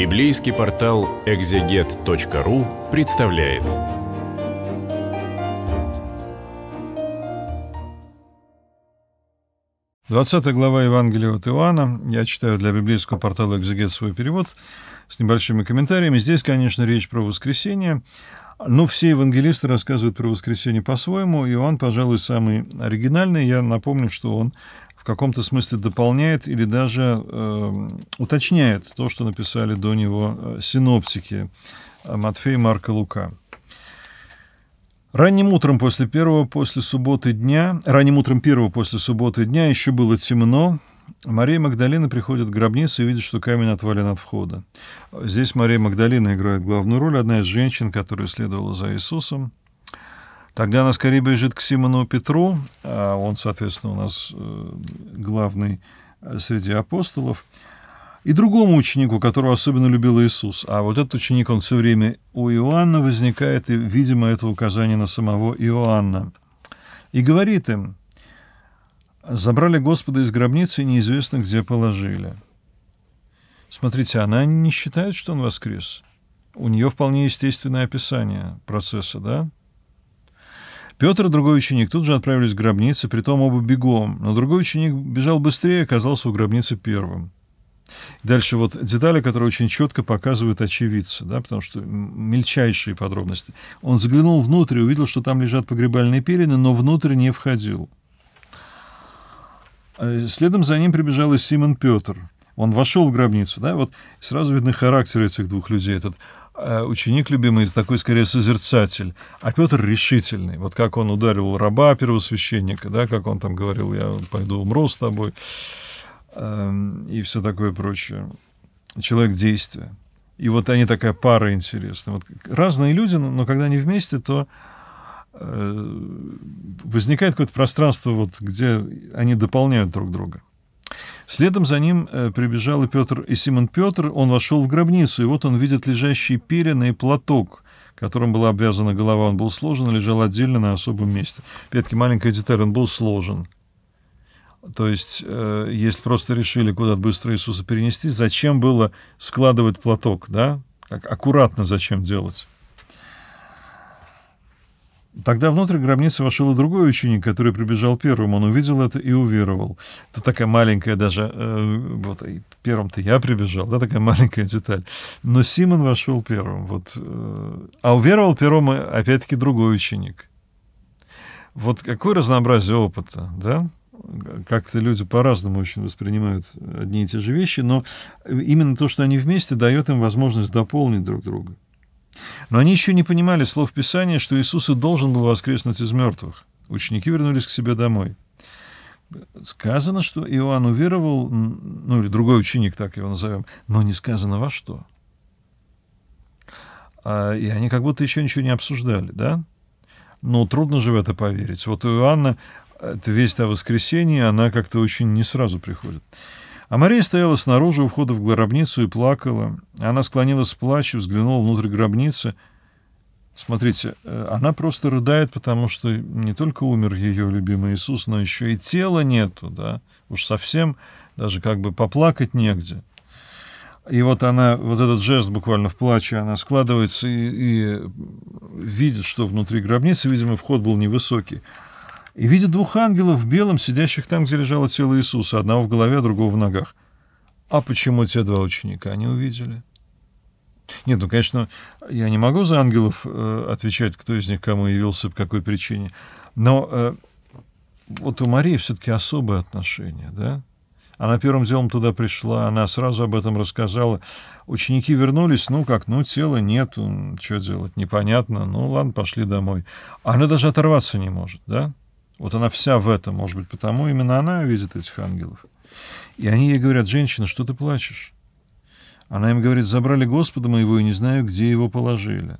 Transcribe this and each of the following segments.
Библейский портал экзегет.ру представляет. Двадцатая глава Евангелия от Иоанна. Я читаю для библейского портала «Экзегет» свой перевод с небольшими комментариями. Здесь, конечно, речь про воскресение. Но все евангелисты рассказывают про воскресение по-своему. Иоанн, пожалуй, самый оригинальный. Я напомню, что он каком-то смысле дополняет или даже э, уточняет то, что написали до него э, синоптики э, Матфея, Марка, Лука. Ранним утром после первого после субботы дня, ранним утром первого после субботы дня еще было темно. Мария Магдалина приходит к гробнице и видит, что камень отвален от входа. Здесь Мария Магдалина играет главную роль, одна из женщин, которая следовала за Иисусом. Тогда она скорее бежит к Симону Петру, а он, соответственно, у нас э, главный э, среди апостолов, и другому ученику, которого особенно любил Иисус. А вот этот ученик, он все время у Иоанна возникает, и, видимо, это указание на самого Иоанна. И говорит им, «Забрали Господа из гробницы, и неизвестно, где положили». Смотрите, она не считает, что он воскрес. У нее вполне естественное описание процесса, да? Петр и другой ученик тут же отправились к гробнице, притом оба бегом, но другой ученик бежал быстрее и оказался у гробницы первым. Дальше вот детали, которые очень четко показывают очевидца, да, потому что мельчайшие подробности. Он заглянул внутрь и увидел, что там лежат погребальные перины, но внутрь не входил. Э, следом за ним прибежал и Симон Петр. Он вошел в гробницу, да, вот сразу видно характер этих двух людей, этот Э, ученик любимый из такой, скорее, созерцатель, а Петр решительный. Вот как он ударил раба первосвященника, да, как он там говорил, я пойду умру с тобой, эм, и все такое прочее. Человек действия. И вот они такая пара интересная. Вот разные люди, но когда они вместе, то э, возникает какое-то пространство, вот, где они дополняют друг друга. Следом за ним э, прибежал и Петр, и Симон Петр. Он вошел в гробницу, и вот он видит лежащий перины и платок, которым была обвязана голова. Он был сложен и лежал отдельно на особом месте. Петки маленькая деталь, он был сложен. То есть, э, если просто решили куда-то быстро Иисуса перенести, зачем было складывать платок, да? Как, аккуратно зачем делать? Тогда внутрь гробницы вошел и другой ученик, который прибежал первым. Он увидел это и уверовал. Это такая маленькая даже, э, вот первым-то я прибежал, да, такая маленькая деталь. Но Симон вошел первым. Вот, э, а уверовал первым э, опять-таки другой ученик. Вот какое разнообразие опыта, да? как-то люди по-разному очень воспринимают одни и те же вещи, но э, именно то, что они вместе, дает им возможность дополнить друг друга. Но они еще не понимали слов Писания, что Иисус и должен был воскреснуть из мертвых. Ученики вернулись к себе домой. Сказано, что Иоанн уверовал, ну или другой ученик, так его назовем, но не сказано во что. А, и они как будто еще ничего не обсуждали, да? Но трудно же в это поверить. Вот у Иоанна э, это весть о воскресении, она как-то очень не сразу приходит. А Мария стояла снаружи у входа в гробницу и плакала. Она склонилась с плачу, взглянула внутрь гробницы. Смотрите, э, она просто рыдает, потому что не только умер ее любимый Иисус, но еще и тела нету, да, уж совсем даже как бы поплакать негде. И вот она, вот этот жест буквально в плаче, она складывается и, и видит, что внутри гробницы, видимо, вход был невысокий и видит двух ангелов в белом, сидящих там, где лежало тело Иисуса, одного в голове, а другого в ногах. А почему те два ученика не увидели? Нет, ну, конечно, я не могу за ангелов э, отвечать, кто из них кому явился, по какой причине. Но э, вот у Марии все-таки особое отношение, да? Она первым делом туда пришла, она сразу об этом рассказала. Ученики вернулись, ну как, ну тела нет, что делать, непонятно, ну ладно, пошли домой. Она даже оторваться не может, да? Вот она вся в этом, может быть, потому именно она видит этих ангелов. И они ей говорят, женщина, что ты плачешь? Она им говорит, забрали Господа моего и не знаю, где его положили.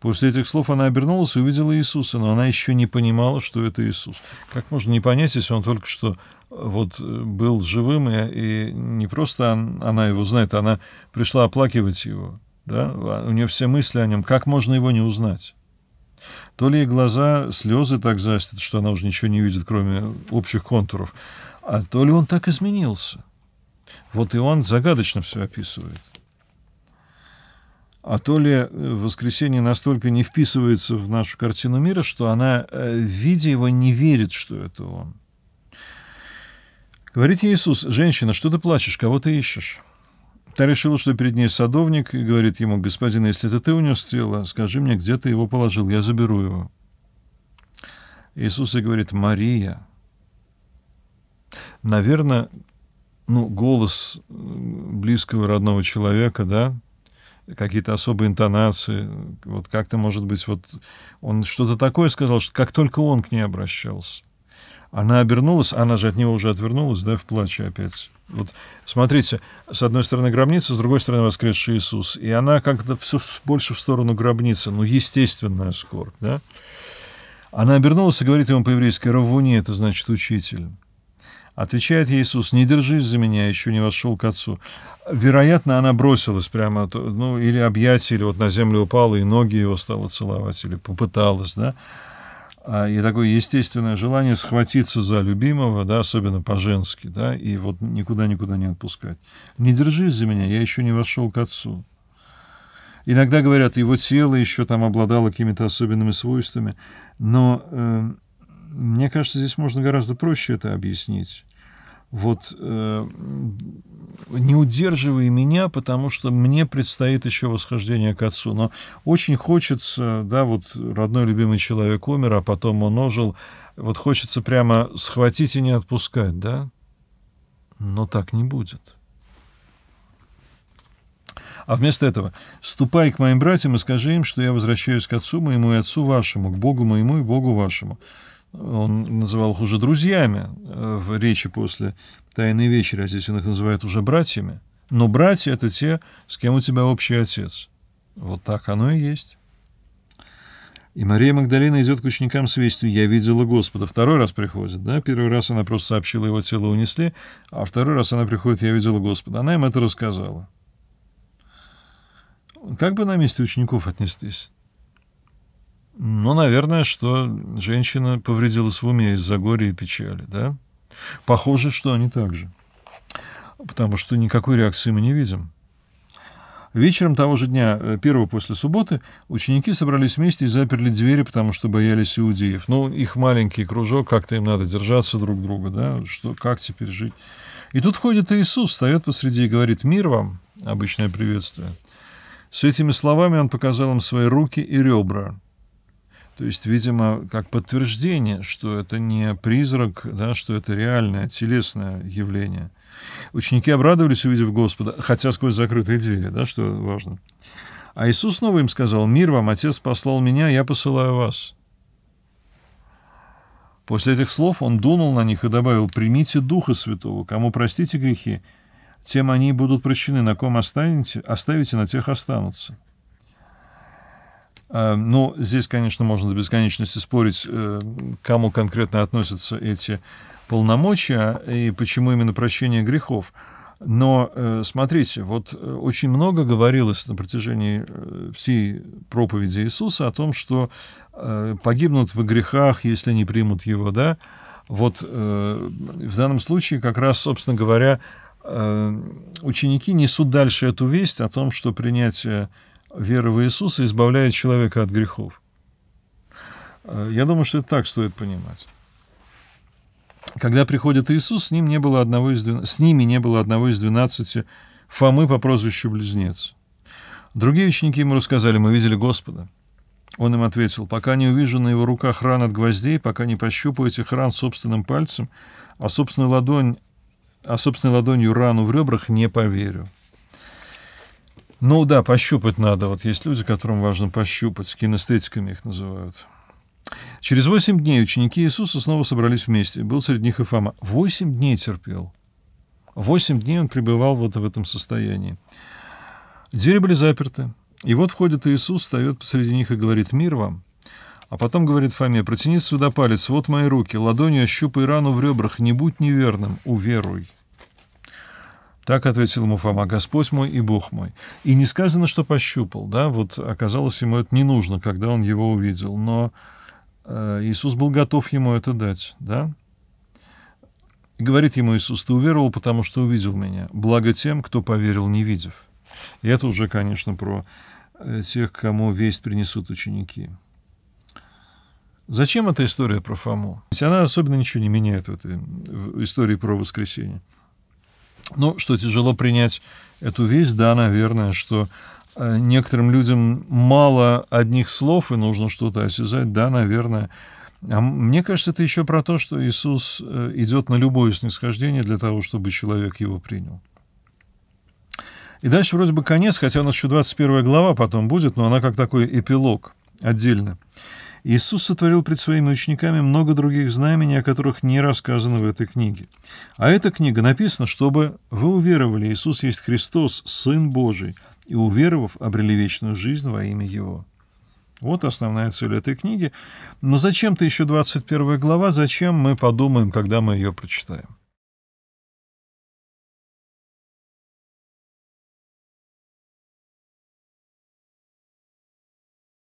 После этих слов она обернулась и увидела Иисуса, но она еще не понимала, что это Иисус. Как можно не понять, если он только что э, вот э, был живым, и, и не просто он, она его знает, она пришла оплакивать его. Да? А у нее все мысли о нем. Как можно его не узнать? То ли глаза слезы так застят, что она уже ничего не видит, кроме общих контуров, а то ли он так изменился. Вот и он загадочно все описывает. А то ли э, воскресенье настолько не вписывается в нашу картину мира, что она, э, видя его, не верит, что это он. Говорит Иисус, женщина, что ты плачешь, кого ты ищешь? Та решила, что перед ней садовник, и говорит ему, «Господин, если это ты унес тело, скажи мне, где ты его положил, я заберу его». Иисус и говорит, «Мария». Наверное, ну, голос близкого родного человека, да, какие-то особые интонации, вот как-то, может быть, вот он что-то такое сказал, что как только он к ней обращался. Она обернулась, она же от него уже отвернулась, да, в плаче опять вот смотрите, с одной стороны гробница, с другой стороны воскресший Иисус. И она как-то все больше в сторону гробницы, ну, естественная скорбь, да? Она обернулась и говорит ему по-еврейски, «Равуни» — это значит «учитель». Отвечает Иисус, «Не держись за меня, еще не вошел к Отцу». Вероятно, она бросилась прямо, ну, или объятие, или вот на землю упала, и ноги его стала целовать, или попыталась, да? А, и такое естественное желание схватиться за любимого, да, особенно по-женски, да, и вот никуда-никуда не отпускать. Не держись за меня, я еще не вошел к отцу. Иногда говорят, его тело еще там обладало какими-то особенными свойствами, но э, мне кажется, здесь можно гораздо проще это объяснить вот э, не удерживай меня, потому что мне предстоит еще восхождение к отцу. Но очень хочется, да, вот родной любимый человек умер, а потом он ожил, вот хочется прямо схватить и не отпускать, да? Но так не будет. А вместо этого «Ступай к моим братьям и скажи им, что я возвращаюсь к отцу моему и отцу вашему, к Богу моему и Богу вашему» он называл их уже друзьями э, в речи после «Тайной вечера а здесь он их называет уже братьями. Но братья — это те, с кем у тебя общий отец. Вот так оно и есть. И Мария Магдалина идет к ученикам с вестью «Я видела Господа». Второй раз приходит, да? Первый раз она просто сообщила, его тело унесли, а второй раз она приходит «Я видела Господа». Она им это рассказала. Как бы на месте учеников отнеслись? Ну, наверное, что женщина повредилась в уме из-за горя и печали, да? Похоже, что они так же. Потому что никакой реакции мы не видим. Вечером того же дня, э, первого после субботы, ученики собрались вместе и заперли двери, потому что боялись иудеев. Ну, их маленький кружок, как-то им надо держаться друг друга, да, что, как теперь жить. И тут ходит Иисус, встает посреди и говорит «Мир вам!» – обычное приветствие. С этими словами он показал им свои руки и ребра – то есть, видимо, как подтверждение, что это не призрак, да, что это реальное телесное явление. Ученики обрадовались, увидев Господа, хотя сквозь закрытые двери, да, что важно. А Иисус снова им сказал, «Мир вам, Отец послал меня, я посылаю вас». После этих слов он дунул на них и добавил, «Примите Духа Святого, кому простите грехи, тем они будут прощены, на ком останете, оставите, на тех останутся». Эм, ну, здесь, конечно, можно до бесконечности спорить, э, кому конкретно относятся эти полномочия и почему именно прощение грехов. Но э, смотрите, вот э, очень много говорилось на протяжении всей проповеди Иисуса о том, что погибнут в грехах, если не примут его, да. Вот в данном случае как раз, собственно говоря, ученики несут дальше эту весть о том, что принятие вера в Иисуса избавляет человека от грехов. Э, я думаю, что это так стоит понимать. Когда приходит Иисус, с, ним не было одного из 12, с ними не было одного из двенадцати Фомы по прозвищу Близнец. Другие ученики ему рассказали, мы видели Господа. Он им ответил, пока не увижу на его руках ран от гвоздей, пока не пощупаю этих ран собственным пальцем, а собственной, ладонь, а собственной ладонью рану в ребрах не поверю. Ну да, пощупать надо. Вот есть люди, которым важно пощупать. Кинестетиками их называют. Через восемь дней ученики Иисуса снова собрались вместе. Был среди них и Фома. Восемь дней терпел. Восемь дней он пребывал вот в этом состоянии. Двери были заперты. И вот входит Иисус, встает посреди них и говорит «Мир вам». А потом говорит Фоме «Протяни сюда палец, вот мои руки, ладонью ощупай рану в ребрах, не будь неверным, уверуй». Так ответил ему Фома, Господь мой и Бог мой. И не сказано, что пощупал, да, вот оказалось ему это не нужно, когда он его увидел, но э, Иисус был готов ему это дать, да. Говорит ему Иисус, ты уверовал, потому что увидел меня, благо тем, кто поверил, не видев. И это уже, конечно, про э, тех, кому весть принесут ученики. Зачем эта история про Фому? Ведь она особенно ничего не меняет в этой в истории про воскресение. Ну, что тяжело принять эту вещь, да, наверное, что э, некоторым людям мало одних слов и нужно что-то осязать, да, наверное. А мне кажется, это еще про то, что Иисус э, идет на любое снисхождение для того, чтобы человек его принял. И дальше вроде бы конец, хотя у нас еще 21 глава потом будет, но она как такой эпилог отдельно. Иисус сотворил пред своими учениками много других знамений, о которых не рассказано в этой книге. А эта книга написана, чтобы вы уверовали, Иисус есть Христос, Сын Божий, и, уверовав, обрели вечную жизнь во имя Его. Вот основная цель этой книги. Но зачем-то еще 21 глава, зачем мы подумаем, когда мы ее прочитаем?